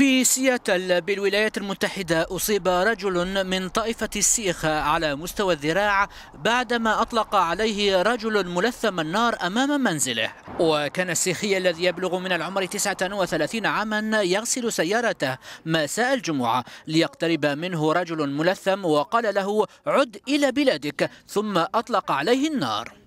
في سياتل بالولايات المتحدة أصيب رجل من طائفة السيخ على مستوى الذراع بعدما أطلق عليه رجل ملثم النار أمام منزله وكان السيخي الذي يبلغ من العمر 39 عاما يغسل سيارته مساء الجمعة ليقترب منه رجل ملثم وقال له عد إلى بلادك ثم أطلق عليه النار